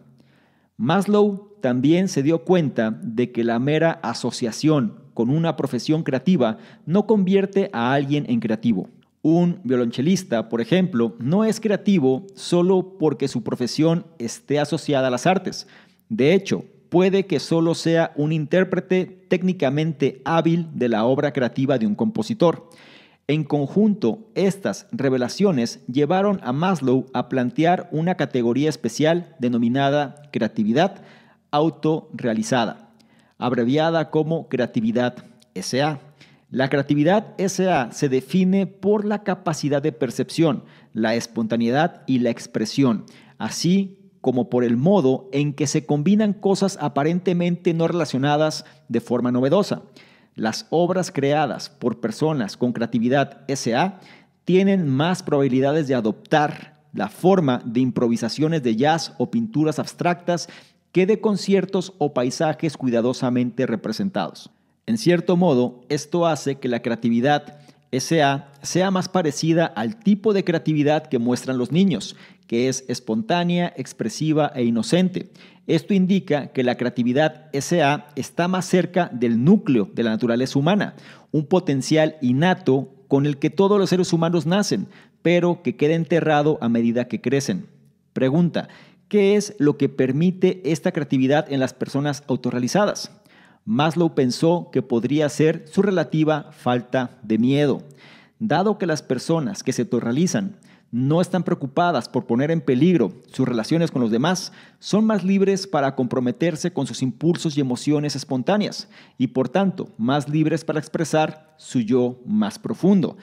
Maslow también se dio cuenta de que la mera asociación con una profesión creativa no convierte a alguien en creativo. Un violonchelista, por ejemplo, no es creativo solo porque su profesión esté asociada a las artes. De hecho, puede que solo sea un intérprete técnicamente hábil de la obra creativa de un compositor. En conjunto, estas revelaciones llevaron a Maslow a plantear una categoría especial denominada creatividad autorrealizada, abreviada como creatividad SA la creatividad SA se define por la capacidad de percepción, la espontaneidad y la expresión, así como por el modo en que se combinan cosas aparentemente no relacionadas de forma novedosa. Las obras creadas por personas con creatividad SA tienen más probabilidades de adoptar la forma de improvisaciones de jazz o pinturas abstractas que de conciertos o paisajes cuidadosamente representados. En cierto modo, esto hace que la creatividad SA sea más parecida al tipo de creatividad que muestran los niños, que es espontánea, expresiva e inocente. Esto indica que la creatividad SA está más cerca del núcleo de la naturaleza humana, un potencial innato con el que todos los seres humanos nacen, pero que queda enterrado a medida que crecen. Pregunta, ¿qué es lo que permite esta creatividad en las personas autorrealizadas? Maslow pensó que podría ser su relativa falta de miedo. Dado que las personas que se autorrealizan no están preocupadas por poner en peligro sus relaciones con los demás, son más libres para comprometerse con sus impulsos y emociones espontáneas y por tanto más libres para expresar su yo más profundo.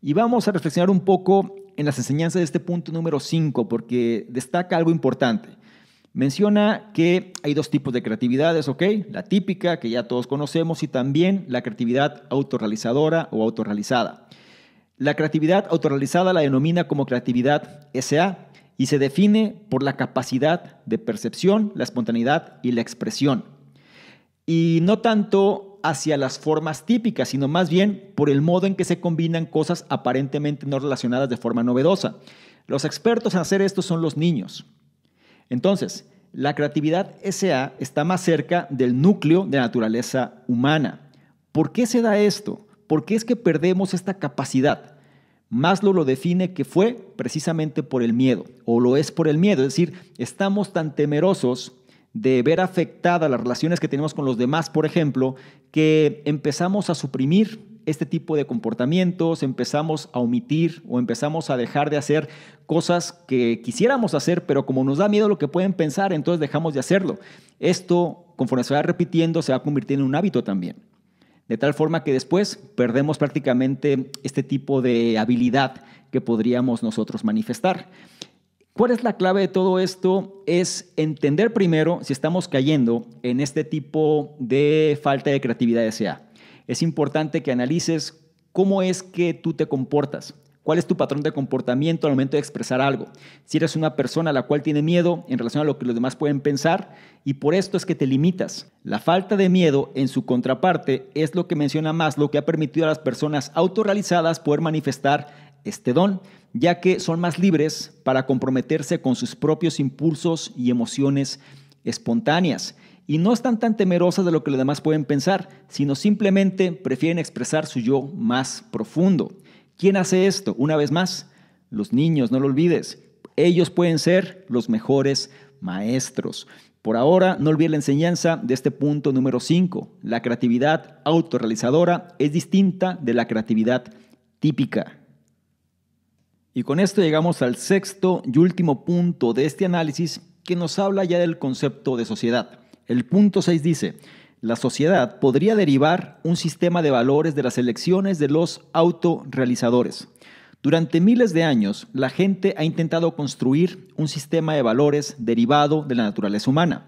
Y vamos a reflexionar un poco en las enseñanzas de este punto número 5 porque destaca algo importante. Menciona que hay dos tipos de creatividades, ¿ok? La típica, que ya todos conocemos, y también la creatividad autorrealizadora o autorrealizada. La creatividad autorrealizada la denomina como creatividad SA y se define por la capacidad de percepción, la espontaneidad y la expresión. Y no tanto hacia las formas típicas, sino más bien por el modo en que se combinan cosas aparentemente no relacionadas de forma novedosa. Los expertos en hacer esto son los niños. Entonces, la creatividad SA está más cerca del núcleo de naturaleza humana. ¿Por qué se da esto? ¿Por qué es que perdemos esta capacidad? Maslow lo define que fue precisamente por el miedo, o lo es por el miedo, es decir, estamos tan temerosos de ver afectadas las relaciones que tenemos con los demás, por ejemplo, que empezamos a suprimir este tipo de comportamientos, empezamos a omitir o empezamos a dejar de hacer cosas que quisiéramos hacer, pero como nos da miedo lo que pueden pensar, entonces dejamos de hacerlo. Esto, conforme se va repitiendo, se va convirtiendo en un hábito también. De tal forma que después perdemos prácticamente este tipo de habilidad que podríamos nosotros manifestar. ¿Cuál es la clave de todo esto? Es entender primero si estamos cayendo en este tipo de falta de creatividad sea es importante que analices cómo es que tú te comportas. ¿Cuál es tu patrón de comportamiento al momento de expresar algo? Si eres una persona a la cual tiene miedo en relación a lo que los demás pueden pensar y por esto es que te limitas. La falta de miedo en su contraparte es lo que menciona más lo que ha permitido a las personas autorrealizadas poder manifestar este don, ya que son más libres para comprometerse con sus propios impulsos y emociones espontáneas y no están tan temerosas de lo que los demás pueden pensar, sino simplemente prefieren expresar su yo más profundo. ¿Quién hace esto? Una vez más, los niños, no lo olvides. Ellos pueden ser los mejores maestros. Por ahora, no olvides la enseñanza de este punto número 5. La creatividad autorrealizadora es distinta de la creatividad típica. Y con esto llegamos al sexto y último punto de este análisis que nos habla ya del concepto de sociedad. El punto 6 dice, la sociedad podría derivar un sistema de valores de las elecciones de los autorrealizadores. Durante miles de años, la gente ha intentado construir un sistema de valores derivado de la naturaleza humana.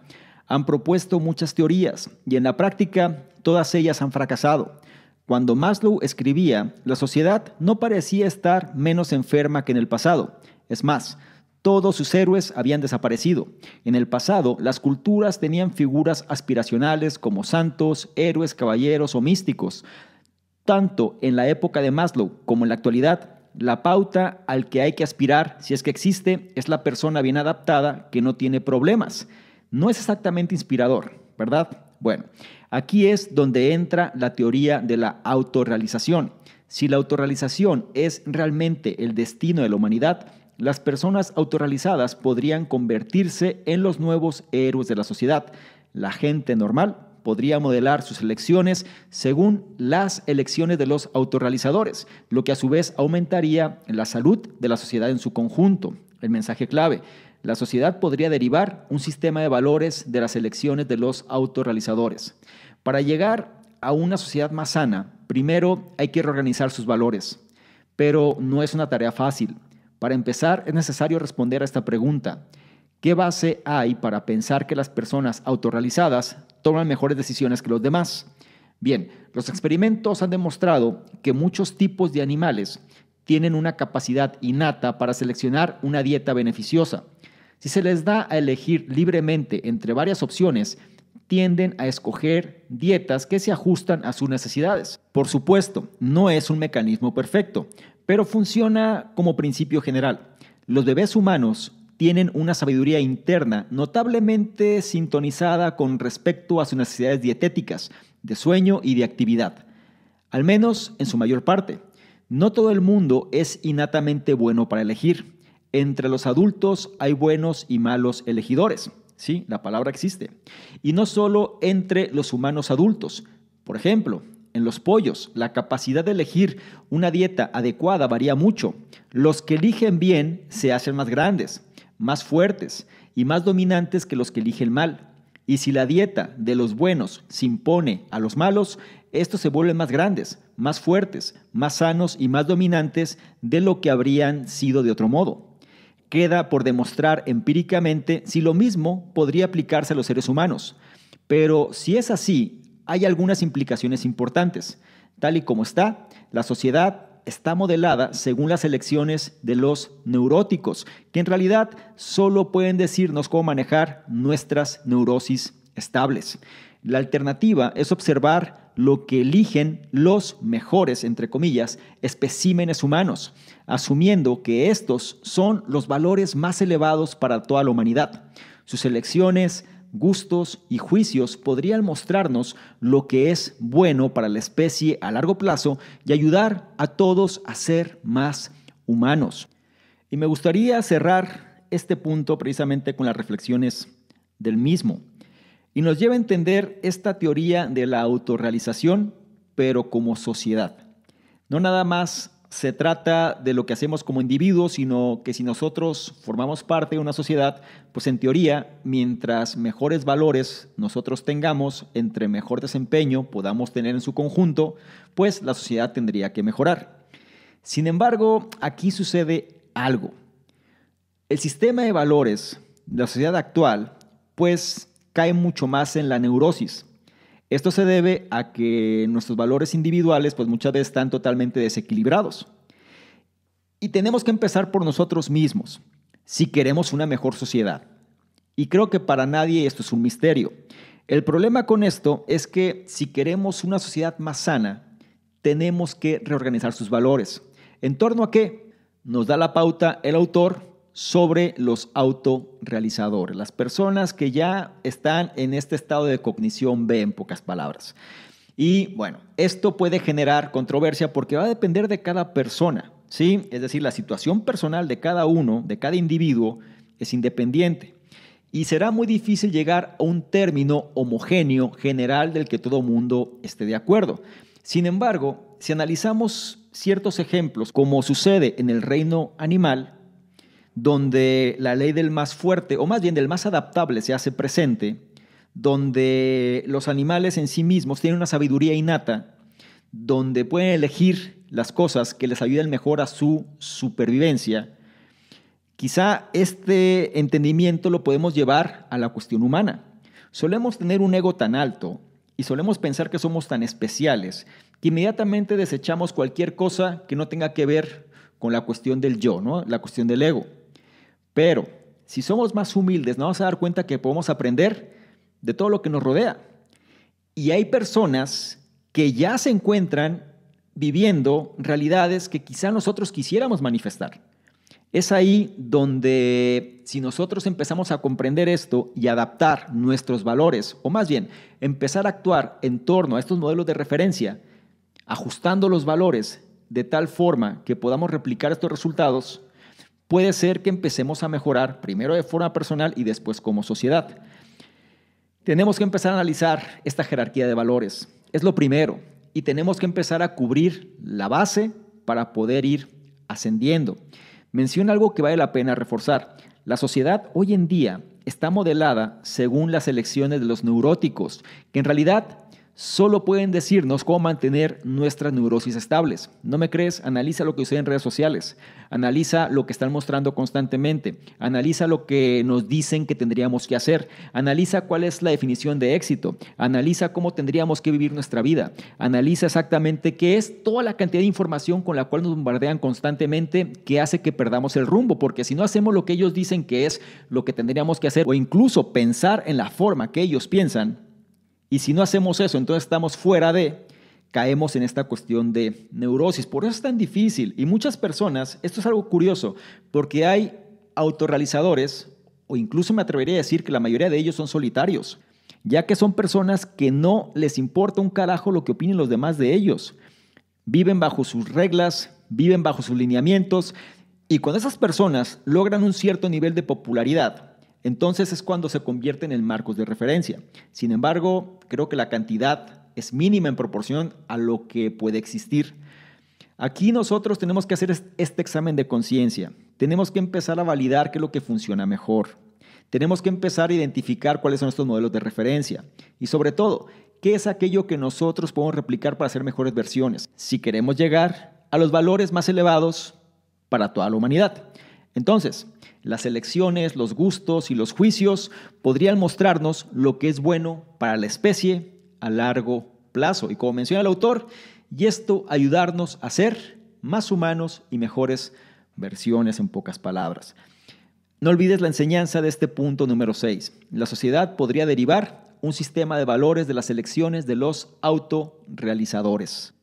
Han propuesto muchas teorías y en la práctica todas ellas han fracasado. Cuando Maslow escribía, la sociedad no parecía estar menos enferma que en el pasado. Es más, todos sus héroes habían desaparecido. En el pasado, las culturas tenían figuras aspiracionales como santos, héroes, caballeros o místicos. Tanto en la época de Maslow como en la actualidad, la pauta al que hay que aspirar, si es que existe, es la persona bien adaptada que no tiene problemas. No es exactamente inspirador, ¿verdad? Bueno, aquí es donde entra la teoría de la autorrealización. Si la autorrealización es realmente el destino de la humanidad, las personas autorrealizadas podrían convertirse en los nuevos héroes de la sociedad. La gente normal podría modelar sus elecciones según las elecciones de los autorrealizadores, lo que a su vez aumentaría la salud de la sociedad en su conjunto. El mensaje clave, la sociedad podría derivar un sistema de valores de las elecciones de los autorrealizadores. Para llegar a una sociedad más sana, primero hay que reorganizar sus valores, pero no es una tarea fácil. Para empezar, es necesario responder a esta pregunta. ¿Qué base hay para pensar que las personas autorrealizadas toman mejores decisiones que los demás? Bien, los experimentos han demostrado que muchos tipos de animales tienen una capacidad innata para seleccionar una dieta beneficiosa. Si se les da a elegir libremente entre varias opciones, tienden a escoger dietas que se ajustan a sus necesidades. Por supuesto, no es un mecanismo perfecto, pero funciona como principio general. Los bebés humanos tienen una sabiduría interna notablemente sintonizada con respecto a sus necesidades dietéticas, de sueño y de actividad, al menos en su mayor parte. No todo el mundo es innatamente bueno para elegir. Entre los adultos hay buenos y malos elegidores. Sí, la palabra existe. Y no solo entre los humanos adultos. Por ejemplo, en los pollos, la capacidad de elegir una dieta adecuada varía mucho. Los que eligen bien se hacen más grandes, más fuertes y más dominantes que los que eligen mal. Y si la dieta de los buenos se impone a los malos, estos se vuelven más grandes, más fuertes, más sanos y más dominantes de lo que habrían sido de otro modo. Queda por demostrar empíricamente si lo mismo podría aplicarse a los seres humanos. Pero si es así hay algunas implicaciones importantes. Tal y como está, la sociedad está modelada según las elecciones de los neuróticos, que en realidad solo pueden decirnos cómo manejar nuestras neurosis estables. La alternativa es observar lo que eligen los mejores, entre comillas, especímenes humanos, asumiendo que estos son los valores más elevados para toda la humanidad. Sus elecciones, gustos y juicios podrían mostrarnos lo que es bueno para la especie a largo plazo y ayudar a todos a ser más humanos. Y me gustaría cerrar este punto precisamente con las reflexiones del mismo. Y nos lleva a entender esta teoría de la autorrealización, pero como sociedad. No nada más se trata de lo que hacemos como individuos, sino que si nosotros formamos parte de una sociedad, pues en teoría, mientras mejores valores nosotros tengamos, entre mejor desempeño podamos tener en su conjunto, pues la sociedad tendría que mejorar. Sin embargo, aquí sucede algo. El sistema de valores de la sociedad actual, pues cae mucho más en la neurosis, esto se debe a que nuestros valores individuales pues muchas veces están totalmente desequilibrados. Y tenemos que empezar por nosotros mismos, si queremos una mejor sociedad. Y creo que para nadie esto es un misterio. El problema con esto es que si queremos una sociedad más sana, tenemos que reorganizar sus valores. ¿En torno a qué? Nos da la pauta el autor sobre los autorrealizadores, las personas que ya están en este estado de cognición B, en pocas palabras. Y bueno, esto puede generar controversia porque va a depender de cada persona, ¿sí? Es decir, la situación personal de cada uno, de cada individuo, es independiente. Y será muy difícil llegar a un término homogéneo, general, del que todo mundo esté de acuerdo. Sin embargo, si analizamos ciertos ejemplos, como sucede en el reino animal, donde la ley del más fuerte, o más bien del más adaptable, se hace presente, donde los animales en sí mismos tienen una sabiduría innata, donde pueden elegir las cosas que les ayuden mejor a su supervivencia. Quizá este entendimiento lo podemos llevar a la cuestión humana. Solemos tener un ego tan alto y solemos pensar que somos tan especiales que inmediatamente desechamos cualquier cosa que no tenga que ver con la cuestión del yo, ¿no? la cuestión del ego. Pero si somos más humildes, nos vamos a dar cuenta que podemos aprender de todo lo que nos rodea. Y hay personas que ya se encuentran viviendo realidades que quizá nosotros quisiéramos manifestar. Es ahí donde si nosotros empezamos a comprender esto y adaptar nuestros valores, o más bien empezar a actuar en torno a estos modelos de referencia, ajustando los valores de tal forma que podamos replicar estos resultados, puede ser que empecemos a mejorar, primero de forma personal y después como sociedad. Tenemos que empezar a analizar esta jerarquía de valores. Es lo primero. Y tenemos que empezar a cubrir la base para poder ir ascendiendo. Menciona algo que vale la pena reforzar. La sociedad hoy en día está modelada según las elecciones de los neuróticos, que en realidad solo pueden decirnos cómo mantener nuestras neurosis estables. ¿No me crees? Analiza lo que sucede en redes sociales, analiza lo que están mostrando constantemente, analiza lo que nos dicen que tendríamos que hacer, analiza cuál es la definición de éxito, analiza cómo tendríamos que vivir nuestra vida, analiza exactamente qué es toda la cantidad de información con la cual nos bombardean constantemente que hace que perdamos el rumbo, porque si no hacemos lo que ellos dicen que es lo que tendríamos que hacer o incluso pensar en la forma que ellos piensan, y si no hacemos eso, entonces estamos fuera de, caemos en esta cuestión de neurosis. Por eso es tan difícil. Y muchas personas, esto es algo curioso, porque hay autorrealizadores, o incluso me atrevería a decir que la mayoría de ellos son solitarios, ya que son personas que no les importa un carajo lo que opinen los demás de ellos. Viven bajo sus reglas, viven bajo sus lineamientos, y cuando esas personas logran un cierto nivel de popularidad, entonces es cuando se convierten en marcos de referencia. Sin embargo, creo que la cantidad es mínima en proporción a lo que puede existir. Aquí nosotros tenemos que hacer este examen de conciencia. Tenemos que empezar a validar qué es lo que funciona mejor. Tenemos que empezar a identificar cuáles son estos modelos de referencia. Y sobre todo, qué es aquello que nosotros podemos replicar para hacer mejores versiones. Si queremos llegar a los valores más elevados para toda la humanidad. Entonces, las elecciones, los gustos y los juicios podrían mostrarnos lo que es bueno para la especie a largo plazo. Y como menciona el autor, y esto ayudarnos a ser más humanos y mejores versiones en pocas palabras. No olvides la enseñanza de este punto número 6. La sociedad podría derivar un sistema de valores de las elecciones de los autorrealizadores.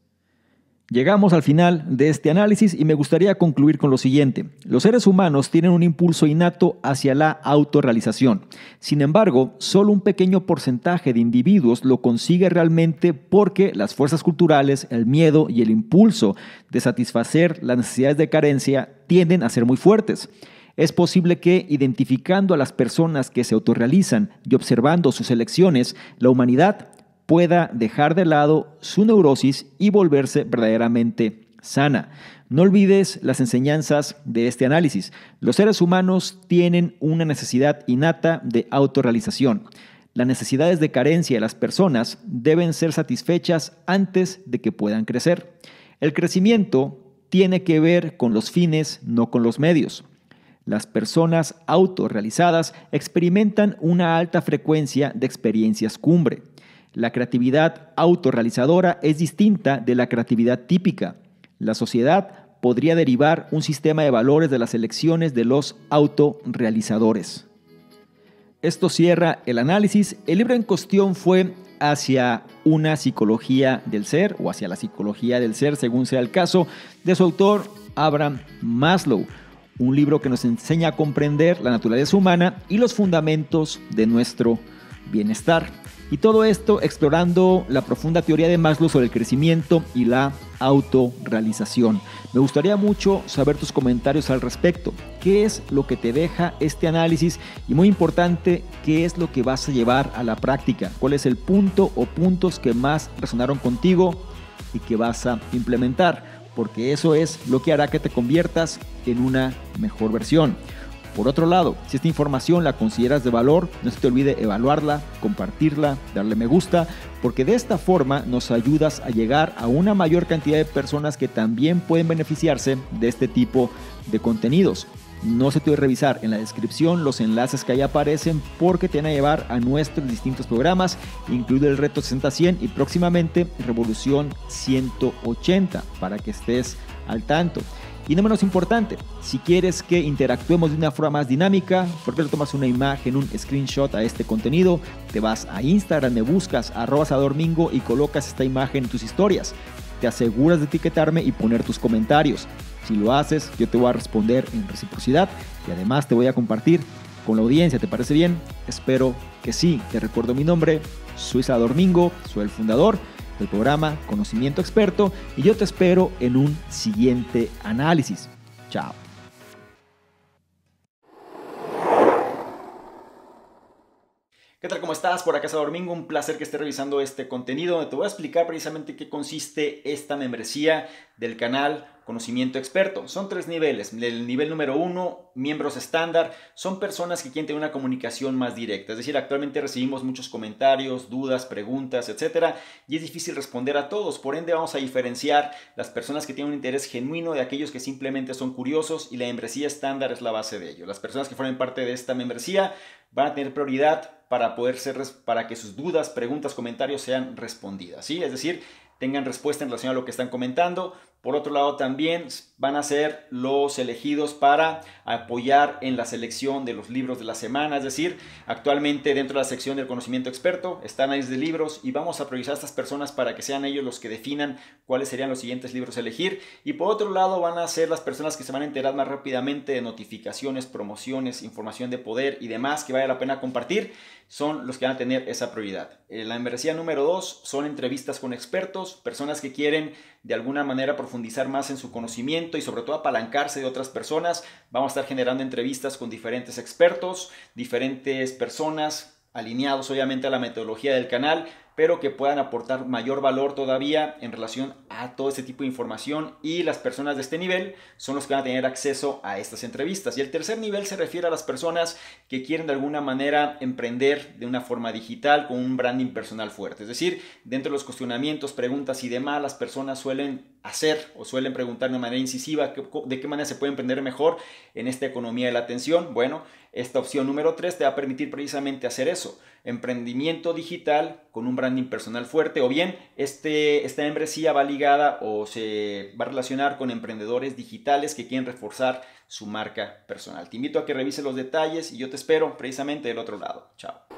Llegamos al final de este análisis y me gustaría concluir con lo siguiente. Los seres humanos tienen un impulso innato hacia la autorrealización. Sin embargo, solo un pequeño porcentaje de individuos lo consigue realmente porque las fuerzas culturales, el miedo y el impulso de satisfacer las necesidades de carencia tienden a ser muy fuertes. Es posible que, identificando a las personas que se autorrealizan y observando sus elecciones, la humanidad pueda dejar de lado su neurosis y volverse verdaderamente sana. No olvides las enseñanzas de este análisis. Los seres humanos tienen una necesidad innata de autorrealización. Las necesidades de carencia de las personas deben ser satisfechas antes de que puedan crecer. El crecimiento tiene que ver con los fines, no con los medios. Las personas autorrealizadas experimentan una alta frecuencia de experiencias cumbre. La creatividad autorrealizadora es distinta de la creatividad típica. La sociedad podría derivar un sistema de valores de las elecciones de los autorrealizadores. Esto cierra el análisis. El libro en cuestión fue hacia una psicología del ser o hacia la psicología del ser, según sea el caso, de su autor Abraham Maslow, un libro que nos enseña a comprender la naturaleza humana y los fundamentos de nuestro bienestar. Y todo esto explorando la profunda teoría de Maslow sobre el crecimiento y la autorrealización. Me gustaría mucho saber tus comentarios al respecto. ¿Qué es lo que te deja este análisis? Y muy importante, ¿qué es lo que vas a llevar a la práctica? ¿Cuál es el punto o puntos que más resonaron contigo y que vas a implementar? Porque eso es lo que hará que te conviertas en una mejor versión. Por otro lado, si esta información la consideras de valor, no se te olvide evaluarla, compartirla, darle me gusta, porque de esta forma nos ayudas a llegar a una mayor cantidad de personas que también pueden beneficiarse de este tipo de contenidos. No se te olvide revisar en la descripción los enlaces que ahí aparecen porque te van a llevar a nuestros distintos programas, incluido el reto 60-100 y próximamente Revolución 180 para que estés al tanto. Y no menos importante, si quieres que interactuemos de una forma más dinámica, ¿por qué tomas una imagen, un screenshot a este contenido? Te vas a Instagram, me buscas, arrobas a Domingo y colocas esta imagen en tus historias. Te aseguras de etiquetarme y poner tus comentarios. Si lo haces, yo te voy a responder en reciprocidad y además te voy a compartir con la audiencia. ¿Te parece bien? Espero que sí. Te recuerdo mi nombre, soy Sador soy el fundador el programa Conocimiento Experto y yo te espero en un siguiente análisis. Chao. ¿Qué tal? ¿Cómo estás? Por acá es Domingo, un placer que esté revisando este contenido donde te voy a explicar precisamente qué consiste esta membresía del canal conocimiento experto. Son tres niveles. El nivel número uno, miembros estándar, son personas que quieren tener una comunicación más directa. Es decir, actualmente recibimos muchos comentarios, dudas, preguntas, etcétera, y es difícil responder a todos. Por ende, vamos a diferenciar las personas que tienen un interés genuino de aquellos que simplemente son curiosos y la membresía estándar es la base de ello. Las personas que formen parte de esta membresía van a tener prioridad para poder ser para que sus dudas, preguntas, comentarios sean respondidas, ¿sí? Es decir, tengan respuesta en relación a lo que están comentando, por otro lado, también van a ser los elegidos para apoyar en la selección de los libros de la semana. Es decir, actualmente dentro de la sección del conocimiento experto están ahí de libros y vamos a priorizar a estas personas para que sean ellos los que definan cuáles serían los siguientes libros a elegir. Y por otro lado, van a ser las personas que se van a enterar más rápidamente de notificaciones, promociones, información de poder y demás que vaya la pena compartir. Son los que van a tener esa prioridad. Eh, la membresía número dos son entrevistas con expertos, personas que quieren de alguna manera profundizar más en su conocimiento y sobre todo apalancarse de otras personas. Vamos a estar generando entrevistas con diferentes expertos, diferentes personas alineados obviamente a la metodología del canal pero que puedan aportar mayor valor todavía en relación a todo este tipo de información y las personas de este nivel son los que van a tener acceso a estas entrevistas. Y el tercer nivel se refiere a las personas que quieren de alguna manera emprender de una forma digital con un branding personal fuerte. Es decir, dentro de los cuestionamientos, preguntas y demás, las personas suelen hacer o suelen preguntar de manera incisiva de qué manera se puede emprender mejor en esta economía de la atención. Bueno, esta opción número 3 te va a permitir precisamente hacer eso emprendimiento digital con un branding personal fuerte o bien este, esta membresía va ligada o se va a relacionar con emprendedores digitales que quieren reforzar su marca personal. Te invito a que revises los detalles y yo te espero precisamente del otro lado. Chao.